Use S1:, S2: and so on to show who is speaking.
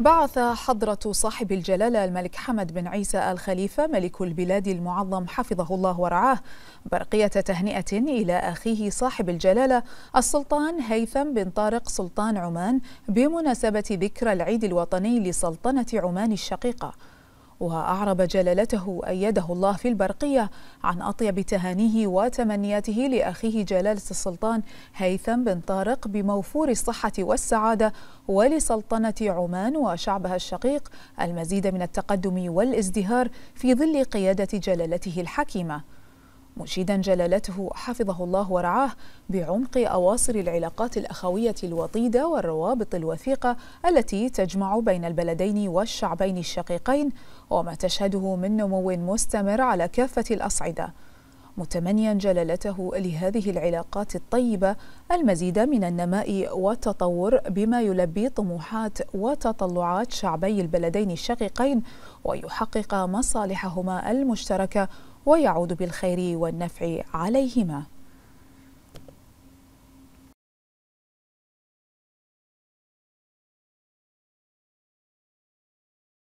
S1: بعث حضرة صاحب الجلالة الملك حمد بن عيسى آل خليفة ملك البلاد المعظم حفظه الله ورعاه برقية تهنئة إلى أخيه صاحب الجلالة السلطان هيثم بن طارق سلطان عمان بمناسبة ذكرى العيد الوطني لسلطنة عمان الشقيقة وأعرب جلالته أيده الله في البرقية عن أطيب تهانيه وتمنياته لأخيه جلالة السلطان هيثم بن طارق بموفور الصحة والسعادة ولسلطنة عمان وشعبها الشقيق المزيد من التقدم والازدهار في ظل قيادة جلالته الحكيمة مشيدا جلالته حفظه الله ورعاه بعمق اواصر العلاقات الاخويه الوطيده والروابط الوثيقه التي تجمع بين البلدين والشعبين الشقيقين وما تشهده من نمو مستمر على كافه الاصعده متمنيا جلالته لهذه العلاقات الطيبة المزيد من النماء والتطور بما يلبي طموحات وتطلعات شعبي البلدين الشقيقين ويحقق مصالحهما المشتركة ويعود بالخير والنفع عليهما